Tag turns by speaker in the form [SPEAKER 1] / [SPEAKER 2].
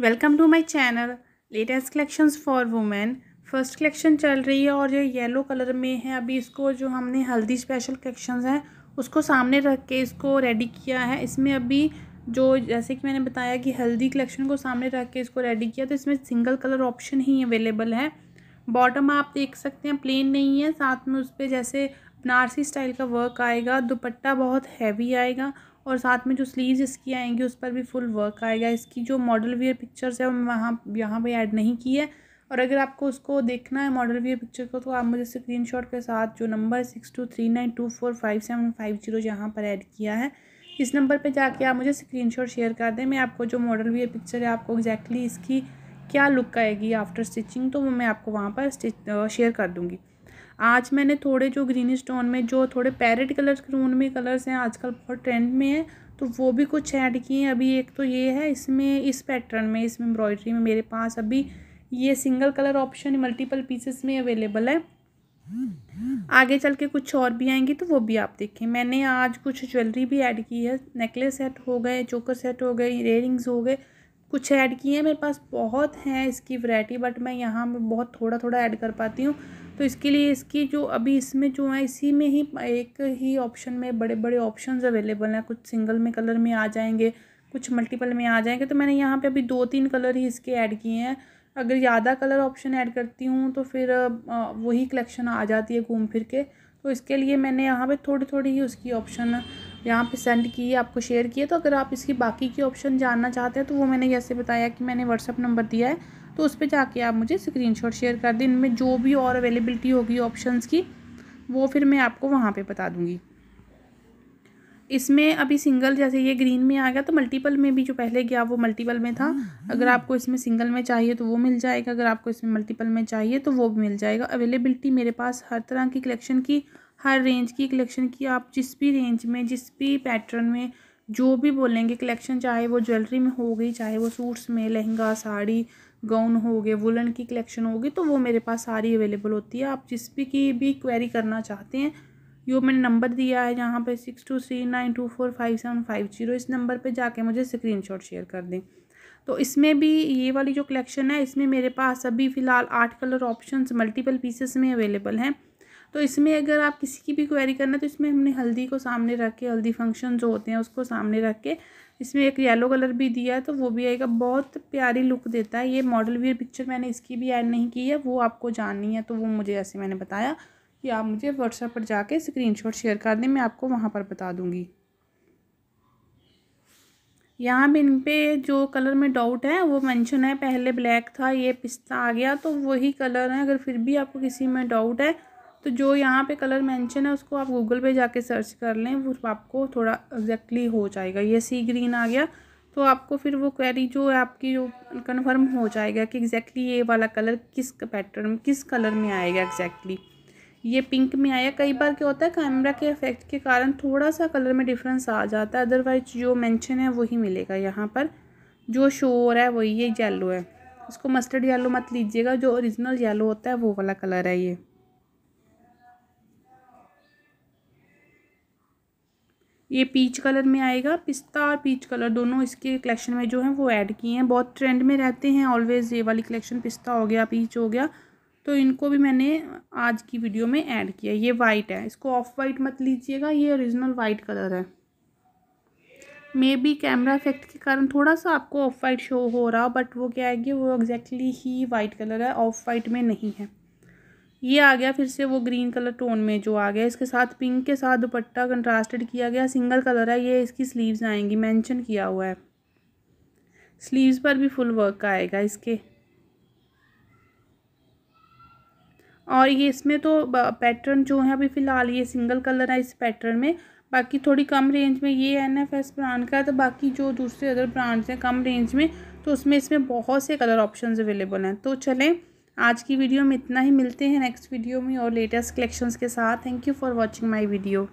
[SPEAKER 1] Welcome to my channel latest collections for women first collection चल रही है और ये येलो कलर में है अभी इसको जो हमने हल्दी स्पेशल कलेक्शन है उसको सामने रख के इसको रेडी किया है इसमें अभी जो जैसे कि मैंने बताया कि हल्दी कलेक्शन को सामने रख के इसको रेडी किया तो इसमें सिंगल कलर ऑप्शन ही अवेलेबल है बॉटम आप देख सकते हैं प्लेन नहीं है साथ में उस पर जैसे बनारसी स्टाइल का वर्क आएगा दुपट्टा बहुत हैवी आएगा और साथ में जो स्लीव्स इसकी आएंगी उस पर भी फुल वर्क आएगा इसकी जो मॉडल वियर पिक्चर्स है वो वहाँ यहाँ पर ऐड नहीं की है और अगर आपको उसको देखना है मॉडल वियर पिक्चर को तो आप मुझे स्क्रीन शॉट के साथ जो number six two three nine two four five seven five zero यहाँ पर ऐड किया है इस नंबर पर जाके आप मुझे स्क्रीन शॉट शेयर कर दें मैं आपको जो मॉडल वियर पिक्चर है आपको एग्जैक्टली exactly इसकी क्या लुक आएगी आफ्टर स्टिचिंग तो वो मैं आपको वहाँ पर स्टिच शेयर कर दूँगी आज मैंने थोड़े जो ग्रीन स्टोन में जो थोड़े पैरेट कलर क्रून में कलर्स हैं आजकल बहुत ट्रेंड में है तो वो भी कुछ ऐड किए हैं अभी एक तो ये है इसमें इस पैटर्न में इसमें एम्ब्रॉयडरी में मेरे पास अभी ये single colour option multiple pieces में अवेलेबल है आगे चल के कुछ और भी आएंगी तो वो भी आप देखें मैंने आज कुछ ज्वेलरी भी ऐड की है नेकलेस सेट हो गए चोकर सेट हो गए इयर हो गए कुछ ऐड किए हैं मेरे पास बहुत हैं इसकी वैरायटी बट मैं यहाँ बहुत थोड़ा थोड़ा ऐड कर पाती हूँ तो इसके लिए इसकी जो अभी इसमें जो है इसी में ही एक ही ऑप्शन में बड़े बड़े ऑप्शन अवेलेबल हैं कुछ सिंगल में कलर में आ जाएंगे कुछ मल्टीपल में आ जाएंगे तो मैंने यहाँ पे अभी दो तीन कलर ही इसके ऐड किए हैं अगर ज़्यादा कलर ऑप्शन ऐड करती हूँ तो फिर वही कलेक्शन आ जाती है घूम फिर के तो इसके लिए मैंने यहाँ पे थोड़ी थोड़ी ही उसकी ऑप्शन यहाँ पे सेंड की है आपको शेयर किए तो अगर आप इसकी बाकी की ऑप्शन जानना चाहते हैं तो वो मैंने जैसे बताया कि मैंने व्हाट्सअप नंबर दिया है तो उस पर जाके आप मुझे स्क्रीन शेयर कर दें इनमें जो भी और अवेलेबिलिटी होगी ऑप्शन की वो फिर मैं आपको वहाँ पर बता दूँगी इसमें अभी सिंगल जैसे ये ग्रीन में आ गया तो मल्टीपल में भी जो पहले गया वो मल्टीपल में था अगर हाँ। आपको इसमें सिंगल में चाहिए तो वो मिल जाएगा अगर आपको इसमें मल्टीपल में चाहिए तो वो भी मिल जाएगा अवेलेबिलिटी मेरे पास हर तरह की कलेक्शन की हर रेंज की कलेक्शन की आप जिस भी रेंज में जिस भी पैटर्न में जो भी बोलेंगे कलेक्शन चाहे वो ज्वेलरी में हो गई चाहे वो सूट्स में लहंगा साड़ी गाउन हो गए वुलन की कलेक्शन होगी तो वो मेरे पास सारी अवेलेबल होती है आप जिस भी की भी क्वेरी करना चाहते हैं यो मैंने नंबर दिया है यहाँ पे six two three nine two four five seven five zero इस नंबर पे जाके मुझे स्क्रीनशॉट शेयर कर दें तो इसमें भी ये वाली जो कलेक्शन है इसमें मेरे पास अभी फ़िलहाल आठ कलर ऑप्शन मल्टीपल पीसेस में अवेलेबल हैं तो इसमें अगर आप किसी की भी क्वेरी करना तो इसमें हमने हल्दी को सामने रख के हल्दी फंक्शन जो होते हैं उसको सामने रख के इसमें एक येलो कलर भी दिया है तो वो भी आएगा बहुत प्यारी लुक देता है ये मॉडल भी पिक्चर मैंने इसकी भी ऐड नहीं की है वो आपको जाननी है तो वो मुझे ऐसे मैंने बताया कि आप मुझे व्हाट्सएप पर जाके स्क्रीनशॉट शेयर कर दें मैं आपको वहाँ पर बता दूँगी यहाँ भी इन पर जो कलर में डाउट है वो मैंशन है पहले ब्लैक था ये पिस्ता आ गया तो वही कलर है अगर फिर भी आपको किसी में डाउट है तो जो यहाँ पे कलर मेंशन है उसको आप गूगल पे जाके सर्च कर लें वो आपको थोड़ा एग्जैक्टली हो जाएगा ये सी ग्रीन आ गया तो आपको फिर वो क्वेरी जो है आपकी जो कन्फर्म हो जाएगा कि एग्जैक्टली ये वाला कलर किस पैटर्न किस कलर में आएगा एग्जैक्टली ये पिंक में आया कई बार क्या होता है कैमरा के इफेक्ट के कारण थोड़ा सा कलर में डिफरेंस आ जाता है अदरवाइज जो मेंशन है वही मिलेगा यहाँ पर जो शोर है वही ये येलो है इसको मस्टर्ड येलो मत लीजिएगा जो ओरिजिनल येलो होता है वो वाला कलर है ये ये पीच कलर में आएगा पिस्ता और पीच कलर दोनों इसके कलेक्शन में जो है वो ऐड किए हैं बहुत ट्रेंड में रहते हैं ऑलवेज़ ये वाली कलेक्शन पिस्ता हो गया पीच हो गया तो इनको भी मैंने आज की वीडियो में ऐड किया ये वाइट है इसको ऑफ वाइट मत लीजिएगा ये ओरिजिनल वाइट कलर है मे बी कैमरा इफेक्ट के कारण थोड़ा सा आपको ऑफ वाइट शो हो रहा बट वो क्या है कि वो एग्जैक्टली exactly ही वाइट कलर है ऑफ वाइट में नहीं है ये आ गया फिर से वो ग्रीन कलर टोन में जो आ गया इसके साथ पिंक के साथ दुपट्टा कंट्रास्टेड किया गया सिंगल कलर है ये इसकी स्लीव्स आएंगी मेंशन किया हुआ है स्लीव्स पर भी फुल वर्क आएगा इसके और ये इसमें तो पैटर्न जो है अभी फ़िलहाल ये सिंगल कलर है इस पैटर्न में बाकी थोड़ी कम रेंज में ये एन एफ एस ब्रांड का है तो बाकी जो दूसरे अदर ब्रांड्स हैं कम रेंज में तो उसमें इसमें बहुत से कलर ऑप्शंस अवेलेबल हैं तो चलें आज की वीडियो में इतना ही मिलते हैं नेक्स्ट वीडियो में और लेटेस्ट कलेक्शंस के साथ thank you for watching my video